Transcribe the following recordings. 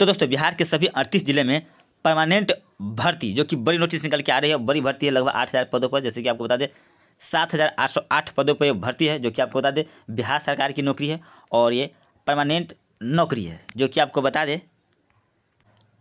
तो दोस्तों बिहार के सभी अड़तीस जिले में परमानेंट भर्ती जो कि बड़ी नोटिस निकल के आ रही है बड़ी भर्ती है लगभग आठ हज़ार पदों पर जैसे कि आपको बता दें सात हज़ार आठ सौ आठ पदों पर भर्ती है जो कि आपको बता दें बिहार सरकार की नौकरी है और ये परमानेंट नौकरी है जो कि आपको बता दें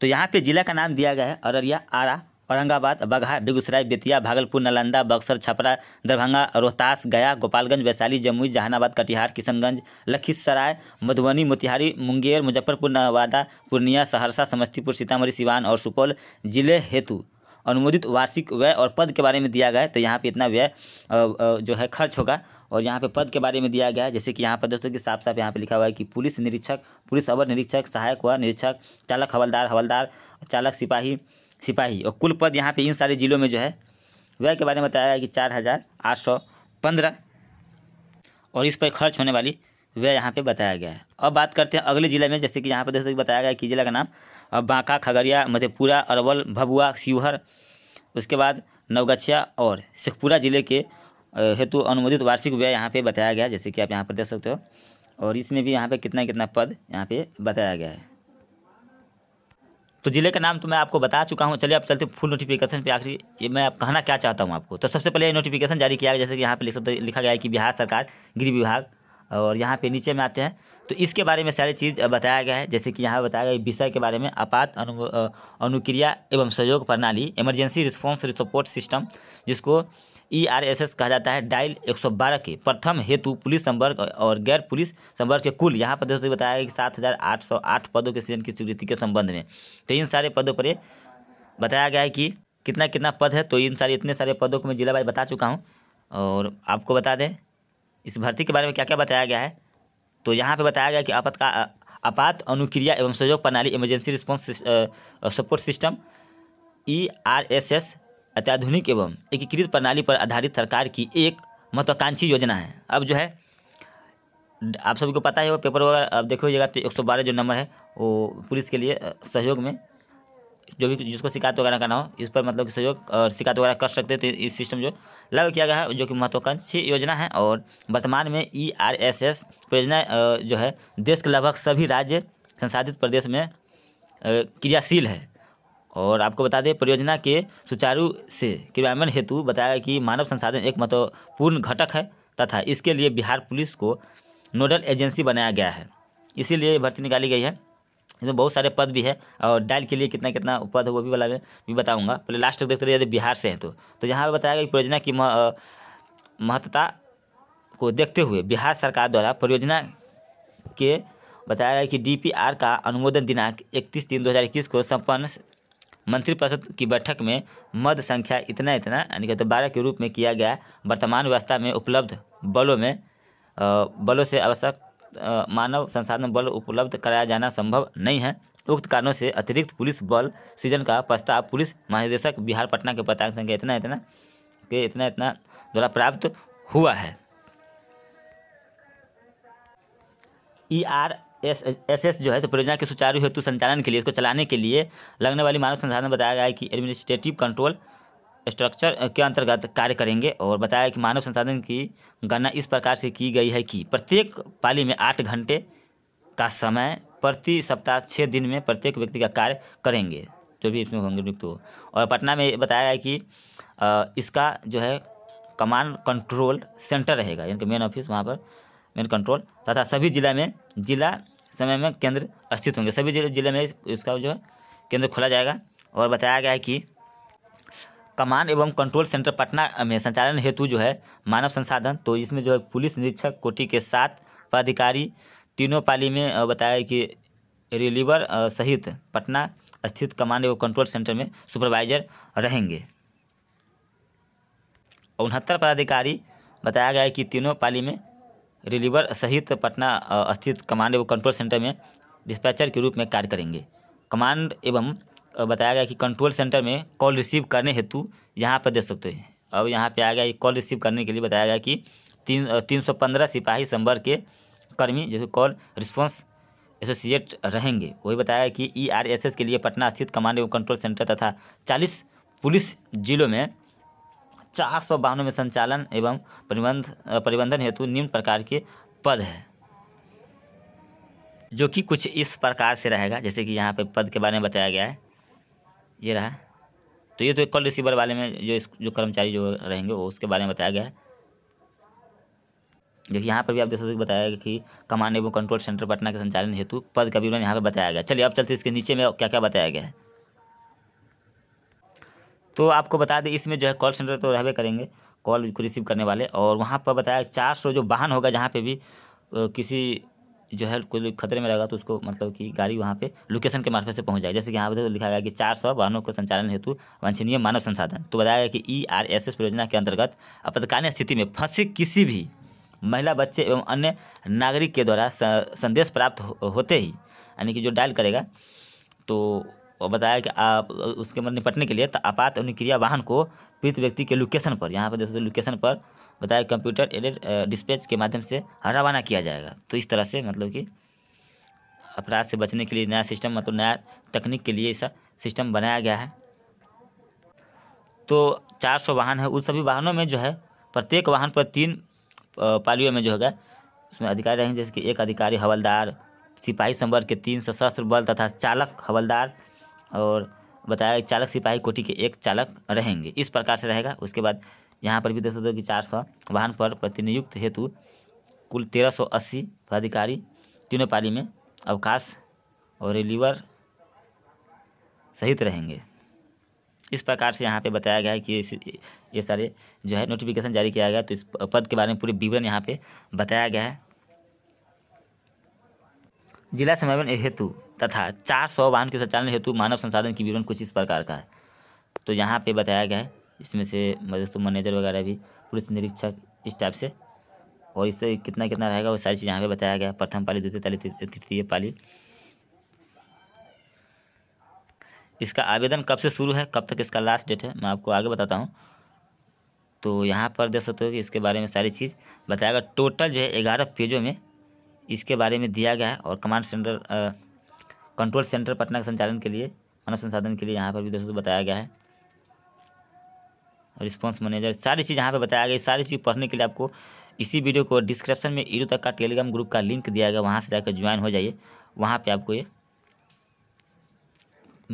तो यहाँ पे ज़िला का नाम दिया गया है अररिया आरा औरंगाबाद बगहा बेगूसराय बेतिया भागलपुर नालंदा बक्सर छपरा दरभंगा रोहतास गया गोपालगंज वैशाली जमुई जहानाबाद कटिहार किशनगंज लखीसराय मधुबनी मोतिहारी मुंगेर मुजफ्फरपुर नवादा पूर्णिया सहरसा समस्तीपुर सीतामढ़ी सीवान और सुपौल जिले हेतु अनुमोदित वार्षिक व्यय और पद के बारे में दिया गया है तो यहाँ पर इतना व्यय जो है खर्च होगा और यहाँ पे पद के बारे में दिया गया है जैसे कि यहाँ पर दोस्तों की साफ साफ यहाँ पे लिखा हुआ है कि पुलिस निरीक्षक पुलिस अवर निरीक्षक सहायक व निरीक्षक चालक हवलदार हवलदार चालक सिपाही सिपाही और कुल पद यहाँ पे इन सारे जिलों में जो है व्यय के बारे में बताया गया कि चार हज़ार आठ सौ पंद्रह और इस पर खर्च होने वाली व्यय यहाँ पे बताया गया है अब बात करते हैं अगले ज़िले में जैसे कि यहाँ पर सकते बताया गया कि ज़िला का नाम अब बांका खगड़िया मधेपुरा अरवल भभुआ शिवहर उसके बाद नवगछिया और शेखपुरा ज़िले के हेतु अनुमोदित वार्षिक व्यय यहाँ पर बताया गया जैसे कि आप यहाँ पर देख सकते हो और इसमें भी यहाँ पर कितना कितना पद यहाँ पर बताया गया है तो ज़िले का नाम तो मैं आपको बता चुका हूँ चलिए आप चलते फुल नोटिफिकेशन पे आखिरी ये मैं आप कहना क्या चाहता हूँ आपको तो सबसे पहले नोटिफिकेशन जारी किया गया जैसे कि यहाँ पे लिख सकते लिखा गया है कि बिहार सरकार गृह विभाग और यहाँ पे नीचे में आते हैं तो इसके बारे में सारी चीज़ बताया गया है जैसे कि यहाँ बताया गया विषय के बारे में आपात अनु अनुक्रिया एवं सहयोग प्रणाली इमरजेंसी रिस्पॉन्स सपोर्ट सिस्टम जिसको ईआरएसएस e कहा जाता है डायल 112 के प्रथम हेतु पुलिस संवर्ग और गैर पुलिस संवर्ग के कुल यहाँ पर दोस्तों बताया गया कि सात हज़ार आठ सौ आठ पदों के सीजन की स्वीकृति के संबंध में तो इन सारे पदों पर बताया गया है कि कितना कितना पद है तो इन सारे इतने सारे पदों को मैं जिला वाइज बता चुका हूँ और आपको बता दें इस भर्ती के बारे में क्या क्या बताया गया है तो यहाँ पे बताया गया कि आपातकाल आपात अनुक्रिया एवं सहयोग प्रणाली emergency response support system E R S S अत्याधुनिक एवं एकीकृत प्रणाली पर आधारित सरकार की एक महत्वाकांक्षी योजना है अब जो है आप सभी को पता है वो पेपर वगैरह अब देखोगा तो 112 जो नंबर है वो पुलिस के लिए सहयोग में जो भी जिसको शिकायत वगैरह करना हो इस पर मतलब सहयोग और शिकायत वगैरह कर सकते हैं तो इस सिस्टम जो लागू किया गया है जो कि महत्वाकांक्षी योजना है और वर्तमान में ई आर एस एस परियोजना जो है देश के लगभग सभी राज्य संसाधित प्रदेश में क्रियाशील है और आपको बता दें परियोजना के सुचारू से क्रियान्वयन हेतु बताया कि मानव संसाधन एक महत्वपूर्ण घटक है तथा इसके लिए बिहार पुलिस को नोडल एजेंसी बनाया गया है इसीलिए भर्ती निकाली गई है इसमें बहुत सारे पद भी है और डायल के लिए कितना कितना पद है वो भी वाला मैं भी बताऊंगा पहले लास्ट तक देखते रहिए यदि बिहार से हैं तो तो यहाँ पर बताया गया कि परियोजना की महत्ता को देखते हुए बिहार सरकार द्वारा परियोजना के बताया गया कि डीपीआर का अनुमोदन दिनांक 31 तीन 2021 को संपन्न मंत्रिपरिषद की बैठक में मद संख्या इतना इतना यानी कि तो बारह के रूप में किया गया वर्तमान व्यवस्था में उपलब्ध बलों में बलों से आवश्यक मानव संसाधन बल उपलब्ध कराया जाना संभव नहीं है उक्त कारणों से अतिरिक्त पुलिस बल सृजन का प्रस्ताव पुलिस महानिदेशक बिहार पटना के पता संख्या इतना इतना के इतना इतना द्वारा प्राप्त हुआ है E R S S S जो है तो परियोजना के सुचारू हेतु संचालन के लिए इसको चलाने के लिए लगने वाली मानव संसाधन बताया गया है कि एडमिनिस्ट्रेटिव कंट्रोल स्ट्रक्चर के अंतर्गत कार्य करेंगे और बताया कि मानव संसाधन की गणना इस प्रकार से की गई है कि प्रत्येक पाली में आठ घंटे का समय प्रति सप्ताह छः दिन में प्रत्येक व्यक्ति का कार्य करेंगे जो भी इसमें होंगे नियुक्त हो और पटना में बताया गया कि इसका जो है कमांड कंट्रोल सेंटर रहेगा यानी कि मेन ऑफिस वहाँ पर मेन कंट्रोल तथा सभी जिला में जिला समय में केंद्र स्थित होंगे सभी जिले जिले में इसका जो है केंद्र खोला जाएगा और बताया गया है कि कमान एवं कंट्रोल सेंटर पटना में संचालन हेतु जो है मानव संसाधन तो इसमें जो है पुलिस निरीक्षक कोटि के सात पदाधिकारी तीनों पाली में बताया कि रिलीवर सहित पटना स्थित कमांड एवं कंट्रोल सेंटर में सुपरवाइजर रहेंगे उनहत्तर पदाधिकारी बताया गया है कि तीनों पाली में रिलीवर सहित पटना स्थित कमांड एवं कंट्रोल सेंटर में डिस्पैचर के रूप में कार्य करेंगे कमांड एवं बताया गया कि कंट्रोल सेंटर में कॉल रिसीव करने हेतु यहाँ पर दे सकते हैं अब यहाँ पे आ गया कॉल रिसीव करने के लिए बताया गया कि तीन तीन सौ पंद्रह सिपाही संवर्ग के कर्मी जैसे कॉल रिस्पॉन्स एसोसिएट रहेंगे वही बताया गया कि ई आर एस एस के लिए पटना स्थित कमांड एवं कंट्रोल सेंटर तथा चालीस पुलिस जिलों में चार सौ बानवे में संचालन एवं परिबंध परिबंधन हेतु निम्न प्रकार के पद है जो कि कुछ इस प्रकार से रहेगा जैसे कि यहाँ पे पद के बारे में बताया गया है ये रहा तो ये तो कॉल रिसीवर वाले में जो इस जो कर्मचारी जो रहेंगे वो उसके बारे में बताया गया है जो कि यहाँ पर भी आप देख सकते बताया गया कि कमांड एवं कंट्रोल सेंटर पटना के संचालन हेतु पद का विवरण यहाँ पर बताया गया चलिए अब चलते इसके नीचे में क्या क्या बताया गया है तो आपको बता दें इसमें जो है कॉल सेंटर तो रहे करेंगे कॉल को रिसीव करने वाले और वहाँ पर बताया चार सौ तो जो वाहन होगा जहाँ पे भी किसी जो है कोई खतरे में रहेगा तो उसको मतलब कि गाड़ी वहाँ पे लोकेशन के मार्फ़ से पहुँच जाएगी जैसे कि यहाँ पर तो लिखा गया कि चार सौ वाहनों के संचालन हेतु वांछनीय मानव संसाधन तो बताया गया कि ई आर एस एस परियोजना के अंतर्गत आपातकालीन स्थिति में फंसे किसी भी महिला बच्चे एवं अन्य नागरिक के द्वारा संदेश प्राप्त होते ही यानी कि जो डायल करेगा तो और बताया कि आप उसके मतलब निपटने के लिए आपात अनुक्रिया वाहन को पीड़ित व्यक्ति के लोकेशन पर यहाँ पर देख लोकेशन तो पर बताया कंप्यूटर एडेड डिस्पैच के माध्यम से रवाना किया जाएगा तो इस तरह से मतलब कि अपराध से बचने के लिए नया सिस्टम मतलब नया तकनीक के लिए ऐसा सिस्टम बनाया गया है तो चार वाहन है उन सभी वाहनों में जो है प्रत्येक वाहन पर तीन पालियों में जो है उसमें अधिकारी रहेंगे जैसे कि एक अधिकारी हवलदार सिपाही संवर्ग के तीन सशस्त्र बल तथा चालक हवलदार और बताया चालक सिपाही कोटि के एक चालक रहेंगे इस प्रकार से रहेगा उसके बाद यहाँ पर भी देख सकते हो कि चार सौ वाहन पर प्रतिनियुक्त हेतु कुल तेरह सौ अस्सी पदाधिकारी तीनों पाली में अवकाश और रिलीवर सहित रहेंगे इस प्रकार से यहाँ पे बताया गया है कि ये सारे जो है नोटिफिकेशन जारी किया गया तो इस पद के बारे में पूरे विवरण यहाँ पे बताया गया है जिला समावन हेतु तथा चार सौ वाहन के संचालन हेतु मानव संसाधन की विवरण कुछ इस प्रकार का है तो यहाँ पे बताया गया है इसमें से दोस्तों मैनेजर वगैरह भी पुलिस निरीक्षक इस टाइप से और इससे कितना कितना रहेगा वो सारी चीज़ यहाँ पर बताया गया प्रथम पाली द्वितीय पाली तृतीय पाली इसका आवेदन कब से शुरू है कब तक इसका लास्ट डेट है मैं आपको आगे बताता हूँ तो यहाँ पर देख सकते हो कि इसके बारे में सारी चीज़ बताया गया टोटल जो है ग्यारह पेजों में इसके बारे में दिया गया है और command centre control centre Patna के संचालन के लिए मानव संसाधन के लिए यहाँ पर भी दोस्तों बताया गया है रिस्पॉन्स मैनेजर सारी चीज़ यहाँ पे बताया गया सारी चीज़ पढ़ने के लिए आपको इसी वीडियो को डिस्क्रिप्शन में ईरो तक का टेलीग्राम ग्रुप का लिंक दिया गया वहाँ से जाकर ज्वाइन हो जाइए वहाँ पे आपको ये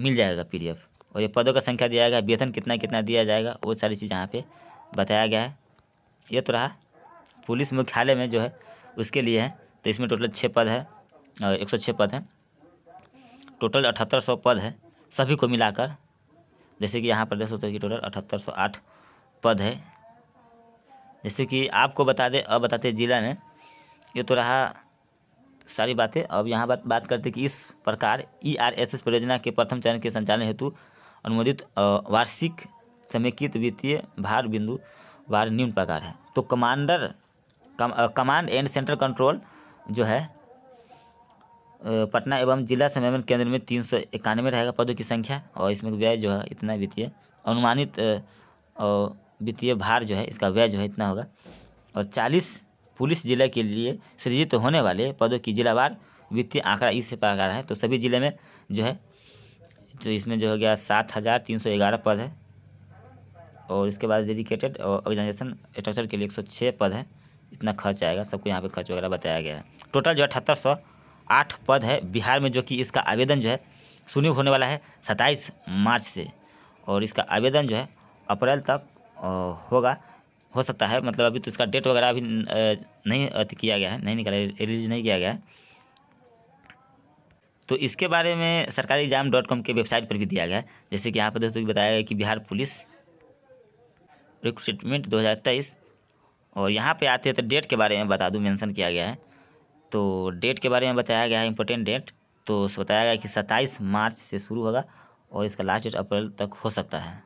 मिल जाएगा पीडीएफ और ये पदों का संख्या दिया गया वेतन कितना कितना दिया जाएगा वो सारी चीज़ यहाँ पर बताया गया है ये तो रहा पुलिस मुख्यालय में जो है उसके लिए है तो इसमें टोटल छः पद है और एक सौ छः पद हैं टोटल अठहत्तर सौ पद है सभी को मिलाकर जैसे कि यहाँ पर देख सकते हो कि टोटल अठहत्तर सौ आठ पद है जैसे कि आपको बता दें अब बताते ज़िला में ये तो रहा सारी बातें अब यहाँ बात बात करते कि इस प्रकार ई आर एस एस परियोजना के प्रथम चरण के संचालन हेतु अनुमोदित वार्षिक समेकित वित्तीय भार बिंदु भार निम्न प्रकार है तो commander cum, command and central control जो है पटना एवं जिला संयमन केंद्र में तीन सौ इक्यानवे रहेगा पदों की संख्या और इसमें व्यय जो है इतना वित्तीय अनुमानित और वित्तीय भार जो है इसका व्यय जो है इतना होगा और चालीस पुलिस जिले के लिए सृजित होने वाले पदों की जिलावार वित्तीय आंकड़ा इस प्रकार है तो सभी जिले में जो है तो इसमें जो हो गया सात हज़ार तीन सौ ग्यारह पद है और इसके बाद डेडिकेटेड और ऑर्गेनाइजेशन स्ट्रक्चर के लिए एक सौ छः पद है इतना खर्च आएगा सबको यहाँ पे खर्च वगैरह बताया गया है टोटल जो है अठहत्तर सौ आठ पद है बिहार में जो कि इसका आवेदन जो है शुरू होने वाला है सत्ताईस मार्च से और इसका आवेदन जो है अप्रैल तक होगा हो सकता है मतलब अभी तो इसका डेट वगैरह अभी नहीं किया गया है नहीं निकाला रिलीज नहीं किया गया है तो इसके बारे में सरकारी एग्जाम डॉट कॉम के वेबसाइट पर भी दिया गया है जैसे कि यहाँ पर दोस्तों बताया गया कि बिहार पुलिस रिक्रूटमेंट दो हज़ार तेईस और यहाँ पे आते हैं तो डेट के बारे में बता दूँ मैंसन किया गया है तो डेट के बारे में बताया गया है इम्पोर्टेंट डेट तो बताया गया कि सत्ताईस मार्च से शुरू होगा और इसका लास्ट डेट अप्रैल तक हो सकता है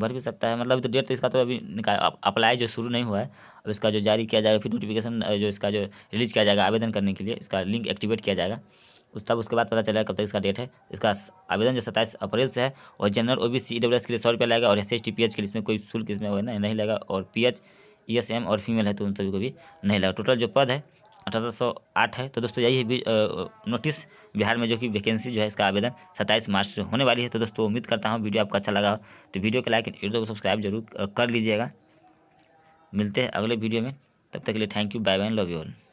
भर भी सकता है मतलब तो डेट तो इसका तो अभी निकाल अप्लाई जो शुरू नहीं हुआ है अब इसका जो जारी किया जाएगा फिर नोटिफिकेशन जो इसका जो रिलीज किया जाएगा आवेदन करने के लिए इसका लिंक एक्टिवेट किया जाएगा उस तब उसके बाद पता चलेगा कब तक इसका डेट है इसका आवेदन जो सत्ताईस अप्रैल से है और general O B C W S के लिए सौ रुपया लगेगा और S S T P H के लिए इसमें कोई शुल्क इसमें होगा नहीं लगेगा और P H E S M और फीमेल है तो उन सभी को भी नहीं लगेगा टोटल जो पद है अठारह सौ आठ है तो दोस्तों यही है नोटिस बिहार में जो कि वैकेंसी जो है इसका आवेदन सत्ताईस मार्च से होने वाली है तो दोस्तों उम्मीद करता हूँ वीडियो आपको अच्छा लगा हो तो वीडियो को लाइक यूट्यूब को सब्सक्राइब जरूर कर लीजिएगा मिलते हैं अगले वीडियो में तब तक के लिए thank you bye bye love you all